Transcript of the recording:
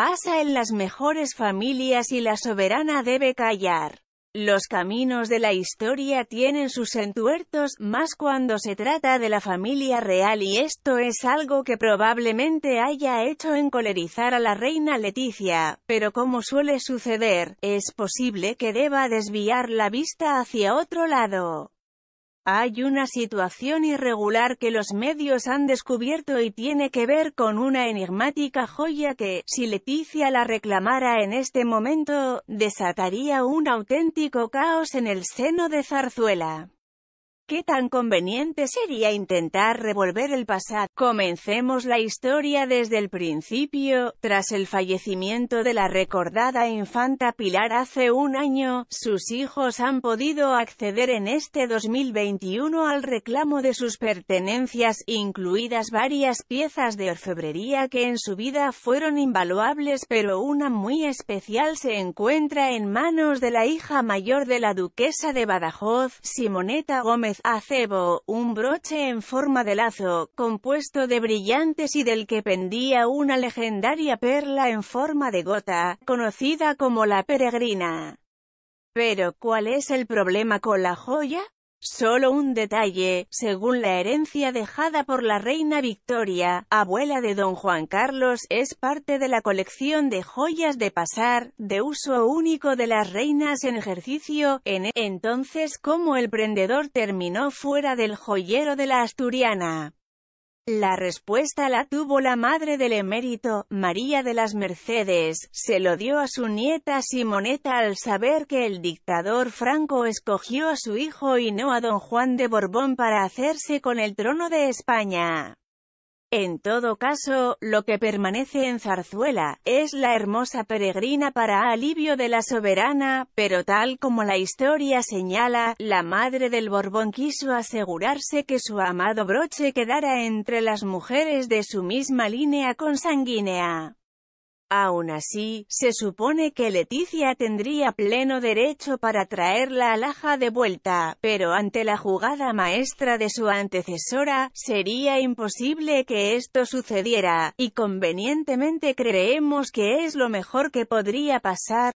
pasa en las mejores familias y la soberana debe callar. Los caminos de la historia tienen sus entuertos, más cuando se trata de la familia real y esto es algo que probablemente haya hecho encolerizar a la reina Leticia, pero como suele suceder, es posible que deba desviar la vista hacia otro lado. Hay una situación irregular que los medios han descubierto y tiene que ver con una enigmática joya que, si Leticia la reclamara en este momento, desataría un auténtico caos en el seno de Zarzuela. ¿Qué tan conveniente sería intentar revolver el pasado? Comencemos la historia desde el principio. Tras el fallecimiento de la recordada infanta Pilar hace un año, sus hijos han podido acceder en este 2021 al reclamo de sus pertenencias, incluidas varias piezas de orfebrería que en su vida fueron invaluables pero una muy especial se encuentra en manos de la hija mayor de la duquesa de Badajoz, Simoneta Gómez a acebo, un broche en forma de lazo, compuesto de brillantes y del que pendía una legendaria perla en forma de gota, conocida como la peregrina. Pero ¿cuál es el problema con la joya? Solo un detalle, según la herencia dejada por la reina Victoria, abuela de don Juan Carlos, es parte de la colección de joyas de pasar, de uso único de las reinas en ejercicio, en e-, entonces como el prendedor terminó fuera del joyero de la asturiana. La respuesta la tuvo la madre del emérito, María de las Mercedes, se lo dio a su nieta Simoneta al saber que el dictador Franco escogió a su hijo y no a don Juan de Borbón para hacerse con el trono de España. En todo caso, lo que permanece en Zarzuela, es la hermosa peregrina para alivio de la soberana, pero tal como la historia señala, la madre del Borbón quiso asegurarse que su amado broche quedara entre las mujeres de su misma línea consanguínea. Aún así, se supone que Leticia tendría pleno derecho para traer la alhaja de vuelta, pero ante la jugada maestra de su antecesora, sería imposible que esto sucediera, y convenientemente creemos que es lo mejor que podría pasar.